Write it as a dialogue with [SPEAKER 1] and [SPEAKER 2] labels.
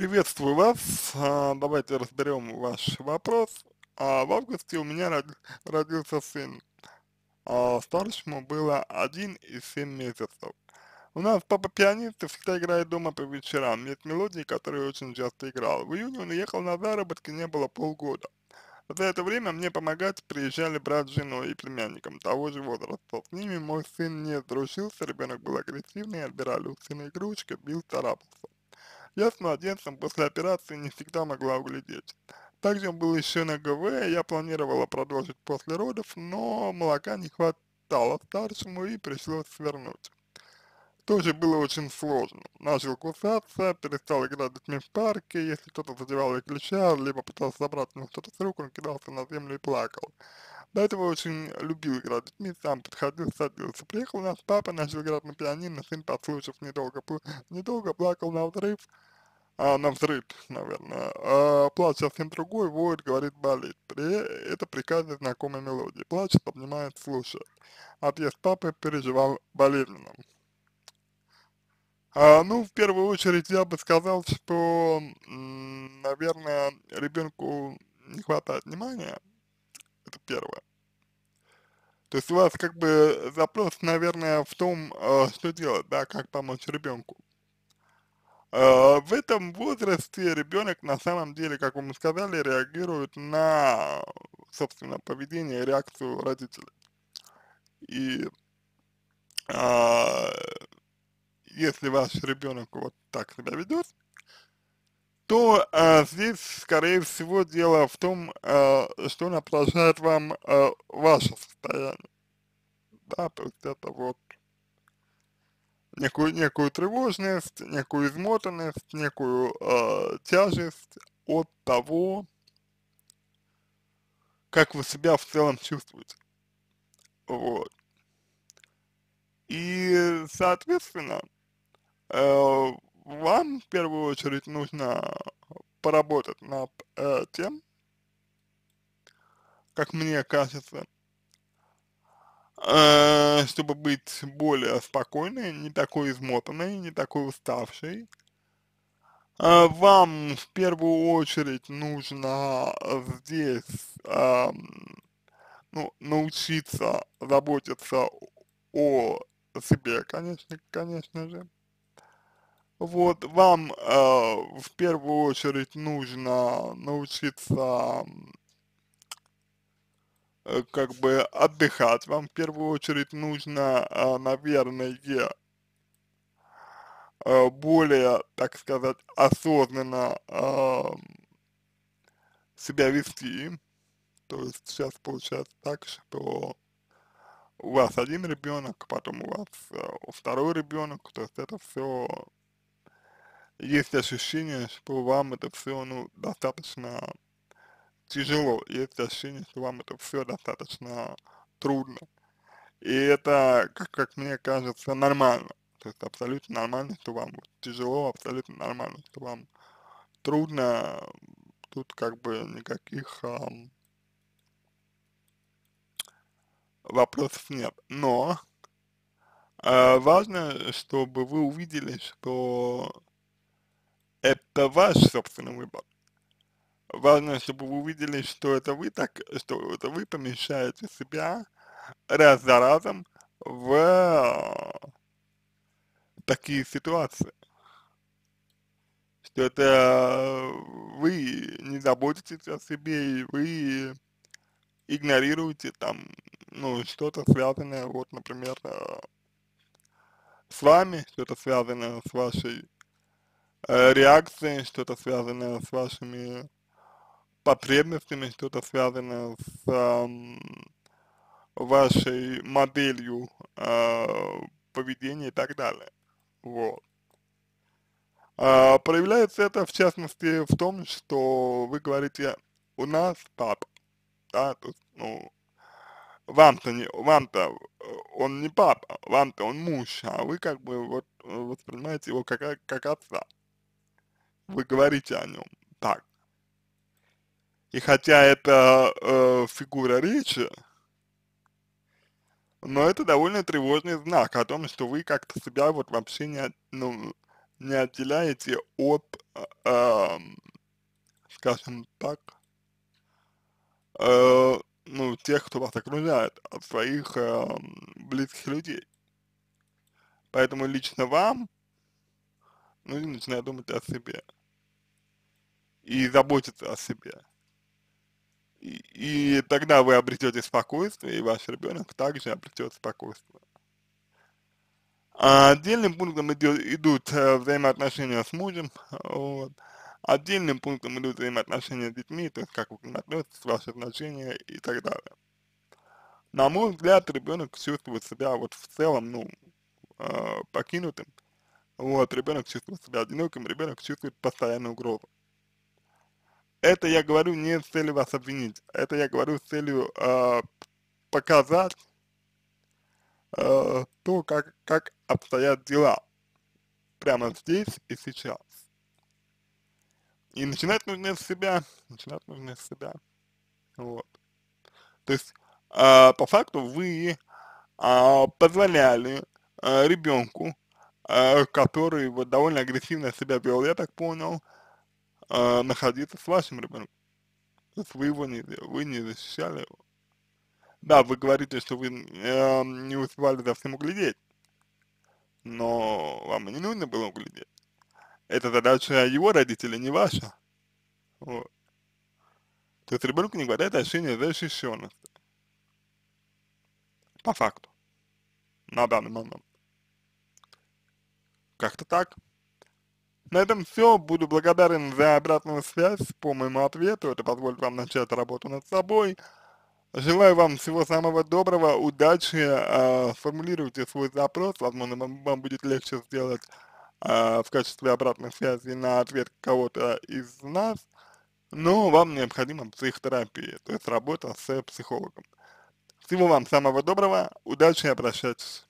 [SPEAKER 1] Приветствую вас. А, давайте разберем ваш вопрос. А, в августе у меня родился сын. А, старшему было один и семь месяцев. У нас папа пианист и всегда играет дома по вечерам. Есть мелодии, которые очень часто играл. В июне он уехал на заработки, не было полгода. За это время мне помогать приезжали брат с женой и племянником того же возраста. С ними мой сын не дружился, ребенок был агрессивный, отбирали у сына игрушки, бил, царапался. Я с младенцем после операции не всегда могла углядеть. Также был еще на ГВ, я планировала продолжить после родов, но молока не хватало старшему и пришлось свернуть. Тоже было очень сложно. Начал кусаться, перестал играть детьми в парке, если кто-то задевал и кричал, либо пытался забрать ему что-то с рук, он кидался на землю и плакал. До этого очень любил играть с детьми, сам подходил, садился. Приехал у нас папа, начал играть на пианино, сын, послушав, недолго, недолго плакал на взрыв, а, на взрыв, наверное. А, плачет совсем другой, воет, говорит, болит. При это приказе знакомой мелодии. Плачет, обнимает, слушает. Отъезд папы переживал болезненно. А, ну, в первую очередь я бы сказал, что, наверное, ребенку не хватает внимания. Это первое. То есть у вас как бы запрос, наверное, в том, э, что делать, да, как помочь ребенку. А, в этом возрасте ребенок на самом деле, как вы сказали, реагирует на, собственно, поведение и реакцию родителей. И а, если ваш ребенок вот так себя ведет, то а, здесь, скорее всего, дело в том, а, что он отражает вам а, ваше состояние. Да, то есть это вот некую, некую тревожность, некую измотанность, некую э, тяжесть от того, как вы себя в целом чувствуете. Вот. И, соответственно, э, вам в первую очередь нужно поработать над э, тем, как мне кажется, а, чтобы быть более спокойной, не такой измотанной, не такой уставшей. А, вам в первую очередь нужно а, здесь э, ну, научиться заботиться о себе, конечно, конечно же. Вот, вам э, в первую очередь нужно научиться Э, как бы отдыхать. Вам в первую очередь нужно, а, наверное, э, более, так сказать, осознанно себя вести. То есть сейчас получается так, что у вас один ребенок, потом у вас э, второй ребенок, то есть это все есть ощущение, что вам это все, ну, достаточно тяжело, есть ощущение, что вам это все достаточно трудно. И это, как, как мне кажется, нормально. То есть абсолютно нормально, что вам тяжело, абсолютно нормально, что вам трудно. Тут как бы никаких эм, вопросов нет. Но э, важно, чтобы вы увидели, что это ваш собственный выбор. Важно, чтобы вы увидели, что это вы так, что это вы помещаете себя раз за разом в такие ситуации. Что это э, вы не заботитесь о себе и вы игнорируете там, ну, что-то связанное, вот, например, э, с вами, что-то связанное с вашей э, реакцией, что-то связанное с вашими потребностями, что-то связано с эм, вашей моделью э, поведения и так далее. Вот. А, проявляется это в частности в том, что вы говорите «у нас папа», да, то есть, ну, вам-то не, вам-то э, он не папа, вам-то он муж, а вы как бы вот э, воспринимаете его как, как отца. Вы говорите о нем так. И хотя это э, фигура речи, но это довольно тревожный знак о том, что вы как-то себя вот вообще не, ну, не отделяете от, э, эм, скажем так, э, ну, тех, кто вас окружает, от своих э, близких людей. Поэтому лично вам нужно начинать думать о себе и заботиться о себе. И, тогда вы обретете спокойствие, и ваш ребенок также обретет спокойствие. А отдельным пунктом идет, идут э, взаимоотношения с мужем, вот. Отдельным пунктом идут взаимоотношения с детьми, то есть как вы к ним относитесь, ваши отношения и так далее. На мой взгляд, ребенок чувствует себя вот в целом, ну, э, покинутым. Вот, ребенок чувствует себя одиноким, ребенок чувствует постоянную угрозу. Это я говорю не с целью вас обвинить, это я говорю с целью э, показать э, то, как, как обстоят дела прямо здесь и сейчас. И начинать нужно с себя, начинать нужно с себя, вот. То есть, э, по факту вы э, позволяли э, ребенку, э, который вот довольно агрессивно себя вел, я так понял, э, находиться с вашим ребенком. То есть вы его не, вы не защищали его. Да, вы говорите, что вы э, не успевали за всем углядеть, но вам не нужно было углядеть. Это задача его родителей, не ваша. Вот. То есть ребенку не хватает ощущения защищенности. По факту. На данный момент. Как-то так. На этом все. Буду благодарен за обратную связь по моему ответу. Это позволит вам начать работу над собой. Желаю вам всего самого доброго, удачи, э, формулируйте свой запрос, возможно, вам, вам будет легче сделать э, в качестве обратной связи на ответ кого-то из нас, но вам необходима психотерапия, то есть работа с психологом. Всего вам самого доброго, удачи, обращайтесь.